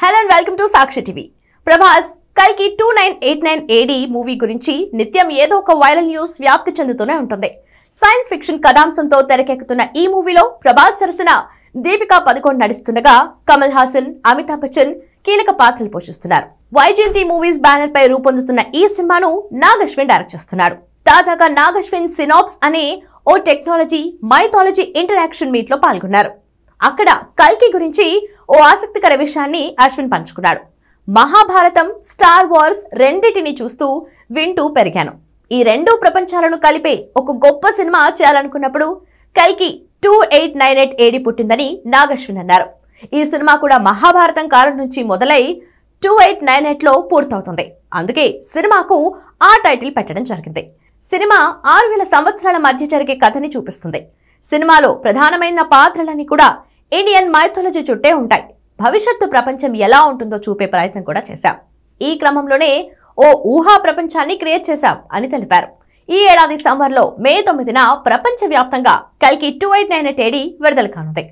hello and welcome to Sakshi TV Prabhas కల్కి two nine eight nine AD movie గురించి నిత్యం ఏదో ఒక వైరల్ న్యూస్ వ్యాప్తి చెందుతూనే ఉంటుంది సైన్స్ ఫిక్షన్ కథాంశంతో తెరకెక్కుతున్న ఈ మూవీలో ప్రభాస్ సరసన దీపికా పదకొండు నడుస్తుండగా కమల్ హాసన్ అమితాబ్ బచ్చన్ కీలక పాత్రలు పోషిస్తున్నారు వైజయంతి మూవీస్ బ్యానర్ పై రూపొందుతున్న ఈ సినిమాను నాగశ్విన్ డైరెక్ట్ చేస్తున్నాడు తాజాగా నాగశ్విన్ సినాప్స్ అనే ఓ టెక్నాలజీ మైథాలజీ ఇంటరాక్షన్ మీట్లో పాల్గొన్నారు అక్కడ కల్కి గురించి ఓ ఆసక్తికర విషయాన్ని అశ్విన్ పంచుకున్నాడు మహాభారతం స్టార్ వార్స్ రెండింటిని చూస్తూ వింటూ పెరిగాను ఈ రెండు ప్రపంచాలను కలిపే ఒక గొప్ప సినిమా చేయాలనుకున్నప్పుడు కల్కి two eight nine eight AD పుట్టిందని నాగశ్విన్ అన్నారు ఈ సినిమా కూడా మహాభారతం కాలం నుంచి మొదలై టూ ఎయిట్ నైన్ ఎయిట్లో పూర్తవుతుంది అందుకే సినిమాకు ఆ టైటిల్ పెట్టడం జరిగింది సినిమా ఆరు వేల సంవత్సరాల మధ్య జరిగే కథని చూపిస్తుంది సినిమాలో ప్రధానమైన పాత్రలన్నీ కూడా ఇండియన్ మైథాలజీ చుట్టే ఉంటాయి భవిష్యత్తు ప్రపంచం ఎలా ఉంటుందో చూపే ప్రయత్నం కూడా చేశాం ఈ క్రమంలోనే ఓ ఊహా ప్రపంచాన్ని క్రియేట్ చేశాం అని తెలిపారు ఈ ఏడాది సమ్మర్లో మే తొమ్మిదిన ప్రపంచవ్యాప్తంగా కల్కి టూ ఎయిట్ నైన్ టేడీ విడుదల కానుంది